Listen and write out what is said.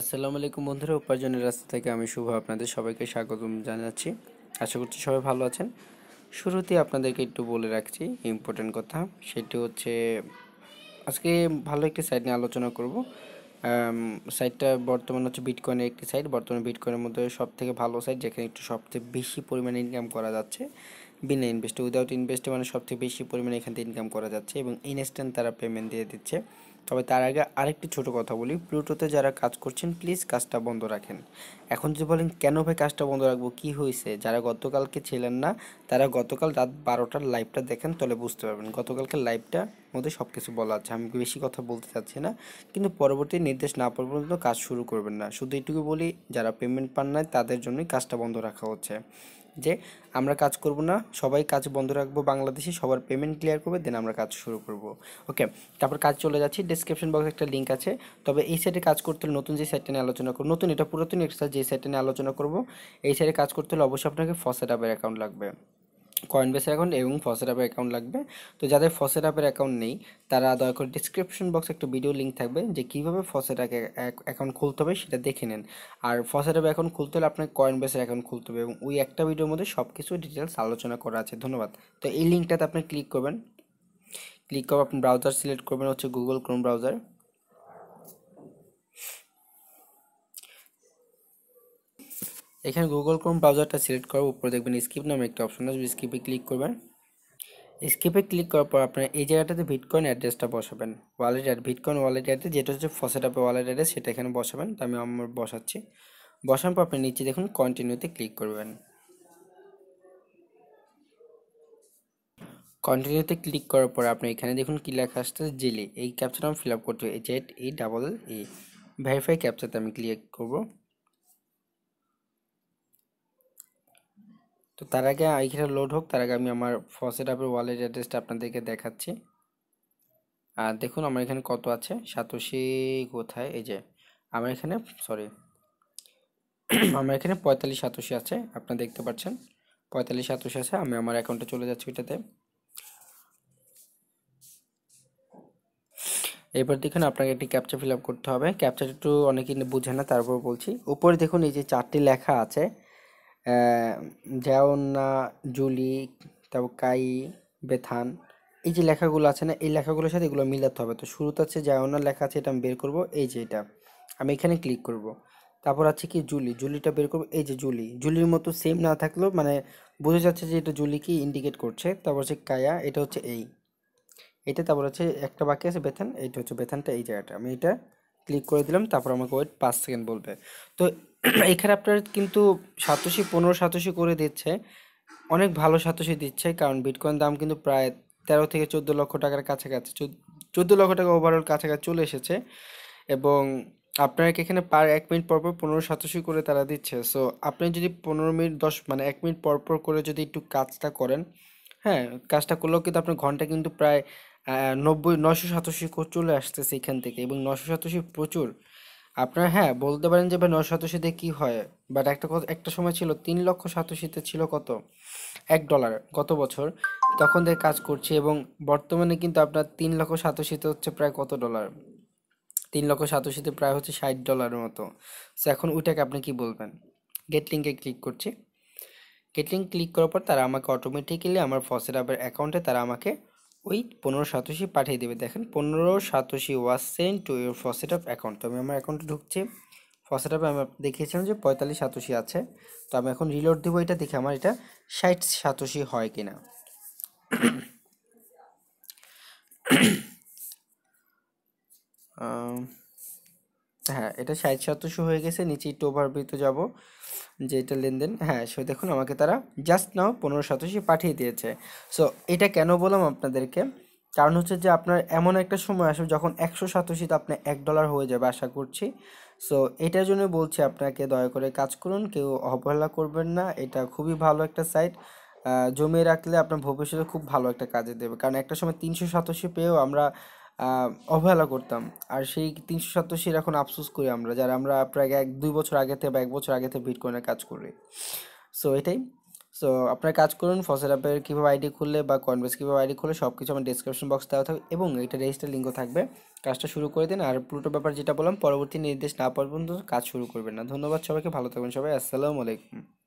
আসসালামু আলাইকুম বন্ধুরা উপার্জনের রাস্তা থেকে আমি শুভ আপনাদের সবাইকে স্বাগতম জানাচ্ছি আশা করছি সবাই ভালো আছেন শুরুতে আপনাদেরকে একটু বলে রাখছি ইম্পর্টেন্ট কথা সেটি হচ্ছে আজকে ভালো একটি সাইট নিয়ে আলোচনা করব সাইটটা বর্তমানে হচ্ছে বিটকয়েনের একটি সাইট বর্তমানে বিটকয়েনের মধ্যে সব থেকে ভালো সাইট যেখানে একটু সবচেয়ে বেশি পরিমাণে ইনকাম করা যাচ্ছে বিনা ইনভেস্টে উইদাউট ইনভেস্টে মানে সবথেকে বেশি পরিমাণে এখান থেকে ইনকাম করা যাচ্ছে এবং ইনস্ট্যান্ট তারা পেমেন্ট দিয়ে দিচ্ছে তবে তার আগে আরেকটি ছোট কথা বলি প্লুটোতে যারা কাজ করছেন প্লিজ কাজটা বন্ধ রাখেন এখন যদি বলেন কেন ভাই কাজটা বন্ধ রাখবো কি হয়েছে যারা গতকালকে ছিলেন না তারা গতকাল রাত বারোটার লাইভটা দেখেন তাহলে বুঝতে পারবেন গতকালকে লাইভটা মধ্যে সব কিছু বলা আছে আমি বেশি কথা বলতে চাচ্ছি না কিন্তু পরবর্তী নির্দেশ না পাওয়া পর্যন্ত কাজ শুরু করবেন না শুধু এটুকু বলি যারা পেমেন্ট পান নাই তাদের জন্যই কাজটা বন্ধ রাখা হচ্ছে যে আমরা কাজ করব না সবাই কাজ বন্ধ রাখবো বাংলাদেশে সবার পেমেন্ট ক্লিয়ার করবে দেন আমরা কাজ শুরু করব ওকে তারপর কাজ চলে যাচ্ছি ডিসক্রিপশন বক্সে একটা লিঙ্ক আছে তবে এই সাইটে কাজ করতে হলে নতুন যে সাইটটা নিয়ে আলোচনা করবো নতুন এটা পুরাতন এক্সট্রা যে সাইটটা নিয়ে আলোচনা করব এই সাইটে কাজ করতে হলে অবশ্যই আপনাকে ফসেট অ্যাপের অ্যাকাউন্ট লাগবে কয়েন বেসের অ্যাকাউন্ট এবং ফসেট অ্যাপের অ্যাকাউন্ট লাগবে তো যাদের ফসেট অ্যাপের অ্যাকাউন্ট নেই তারা দয়া করে ডিসক্রিপশন বক্সে একটা ভিডিও লিঙ্ক থাকবে যে কীভাবে ফসেট অ্যাকাউন্ট খুলতে হবে সেটা দেখে নেন আর ফসেট অ্যাপের অ্যাকাউন্ট খুলতে হলে আপনাকে কয়েন বেসের অ্যাকাউন্ট খুলতে হবে এবং ওই একটা ভিডিওর মধ্যে সব কিছু ডিটেলস আলোচনা করা আছে ধন্যবাদ তো এই লিঙ্কটাতে আপনি ক্লিক করবেন ক্লিক করে আপনি ব্রাউজার সিলেক্ট করবেন হচ্ছে গুগল ক্রোম ব্রাউজার এখানে গুগল ক্রোম ব্রাউজারটা সিলেক্ট করার উপরে দেখবেন স্কিপ নামে একটা অপশন আসবে স্কিপে ক্লিক করবেন স্কিপে ক্লিক করার পর আপনার এই জায়গাটাতে ভিটকয়েন অ্যাড্রেসটা বসাবেন wallet add bitcoin wallet address যেটা হচ্ছে ফসেট আপে ওয়ালেট অ্যাড্রেস সেটা এখানে বসাবেন তো আমি আমার বসাচ্ছি বসার পর আপনি নিচে দেখুন কন্টিনিউতে ক্লিক করবেন কন্টিনিউতে ক্লিক করার পর আপনি এখানে দেখুন কী লেখা আসছে জেলে এই ক্যাপচাটা আমি ফিল আপ করতে Z E double E verify ক্যাপচাতে আমি ক্লিক করবো তো তার আগে এইখানে লোড হোক তার আগে আমি আমার ফসেট অ্যাপের ওয়ালেট অ্যাড্রেসটা আপনাদেরকে দেখাচ্ছি আর দেখুন আমার এখানে কত আছে সাতোশি কোথায় এই যে আমার এখানে সরি আমার এখানে পঁয়তাল্লিশ সাতোশি আছে আপনারা দেখতে পাচ্ছেন পঁয়তাল্লিশ সাতোশি আছে আমি আমার অ্যাকাউন্টে চলে যাচ্ছি ওইটাতে এবার দেখুন আপনাকে একটি ক্যাপচার ফিল আপ করতে হবে ক্যাপচার একটু অনেকে বুঝে না তারপর বলছি উপরে দেখুন এই যে চারটি লেখা আছে ঝাওনা জুলি তারপর কাই বেথান এই যে লেখাগুলো আছে না এই লেখাগুলোর সাথে এগুলো মিলাতে হবে তো শুরুতে আছে জায়নার লেখা আছে এটা আমি বের করব এই যে এটা আমি এখানে ক্লিক করব তারপর আছে কি জুলি জুলিটা বের করবো এই যে জুলি জুলির মতো সেম না থাকলেও মানে বোঝা যাচ্ছে যে এটা জুলি কি ইন্ডিকেট করছে তারপর হচ্ছে কায়া এটা হচ্ছে এই এটা তারপর হচ্ছে একটা বাকি আছে বেথান এইটা হচ্ছে বেথানটা এই জায়গাটা আমি এটা ক্লিক করে দিলাম তারপর আমাকে ওয়েট পাঁচ সেকেন্ড বলবে তো এখানে আপনার কিন্তু সাতোশি পনেরো সাতোশি করে দিচ্ছে অনেক ভালো সাতোশি দিচ্ছে কারণ বিটকয়েন দাম কিন্তু প্রায় তেরো থেকে চোদ্দো লক্ষ টাকার কাছাকাছি চোদ্দো লক্ষ টাকা ওভারঅল কাছাকাছি চলে এসেছে এবং আপনাকে এখানে পার এক মিনিট পরপর পনেরো সাতাশি করে তারা দিচ্ছে সো আপনি যদি পনেরো মিনিট দশ মানে এক মিনিট পরপর করে যদি একটু কাজটা করেন হ্যাঁ কাজটা করলেও কিন্তু আপনার ঘন্টা কিন্তু প্রায় নব্বই নশো সাতাশি চলে আসতেছে এখান থেকে এবং নশো সাতাশি প্রচুর আপনার হ্যাঁ বলতে পারেন যে ভাই নয় সাতশিতে কী হয় বাট একটা কথা একটা সময় ছিল তিন লক্ষ সাতশিতে ছিল কত এক ডলার গত বছর তখন থেকে কাজ করছি এবং বর্তমানে কিন্তু আপনার তিন লক্ষ সাতশিতে হচ্ছে প্রায় কত ডলার তিন লক্ষ সাতশিতে প্রায় হচ্ছে ষাট ডলারের মতো সো এখন ওইটাকে আপনি কি বলবেন গেট লিঙ্কে ক্লিক করছি গেট লিঙ্ক ক্লিক করার পর তারা আমাকে অটোমেটিক্যালি আমার ফসেট অ্যাপের অ্যাকাউন্টে তারা আমাকে ওই পনেরো সাতাশি পাঠিয়ে দেবে দেখেন পনেরো সাতাশি was send to your faucet of account তো আমি আমার অ্যাকাউন্টে ঢুকছি ফসেট অফ আমি দেখিয়েছিলাম যে পঁয়তাল্লিশ সাতাশি আছে তো আমি এখন রিলোড দেবো এটা দেখে আমার এটা ষাট সাতাশি হয় কি না হ্যাঁ এটা ষাট সাতাশো হয়ে গেছে নিচে একটু ওভারভিউতে যাবো যে এটা লেনদেন হ্যাঁ সে দেখুন আমাকে তারা জাস্ট নাও পনেরো সাতাশি পাঠিয়ে দিয়েছে সো এটা কেন বললাম আপনাদেরকে কারণ হচ্ছে যে আপনার এমন একটা সময় আসবে যখন একশো সাতাশিতে আপনি এক ডলার হয়ে যাবে আশা করছি সো এটার জন্য বলছি আপনাকে দয়া করে কাজ করুন কেউ অবহেলা করবেন না এটা খুবই ভালো একটা সাইট জমিয়ে রাখলে আপনার ভবিষ্যতে খুব ভালো একটা কাজে দেবে কারণ একটা সময় তিনশো সাতাশি পেয়েও আমরা অবহেলা করতাম আর সেই তিনশো সাতাশির এখন আফসোস করি আমরা যারা আমরা প্রায় এক দুই বছর আগে থেকে বা এক বছর আগে থেকে করে কাজ করি সো এটাই সো আপনারা কাজ করুন ফসল অ্যাপের কীভাবে আইডি খুললে বা কনভেস কীভাবে আইডি খুললে সব কিছু আমার ডিসক্রিপশন বক্স দেওয়া থাকবে এবং এটা রেজিস্টার লিঙ্কও থাকবে কাজটা শুরু করে দিন আর পুরোটা ব্যাপার যেটা বললাম পরবর্তী নির্দেশ না পর্যন্ত কাজ শুরু করবেন না ধন্যবাদ সবাইকে ভালো থাকবেন সবাই আসসালামু আলাইকুম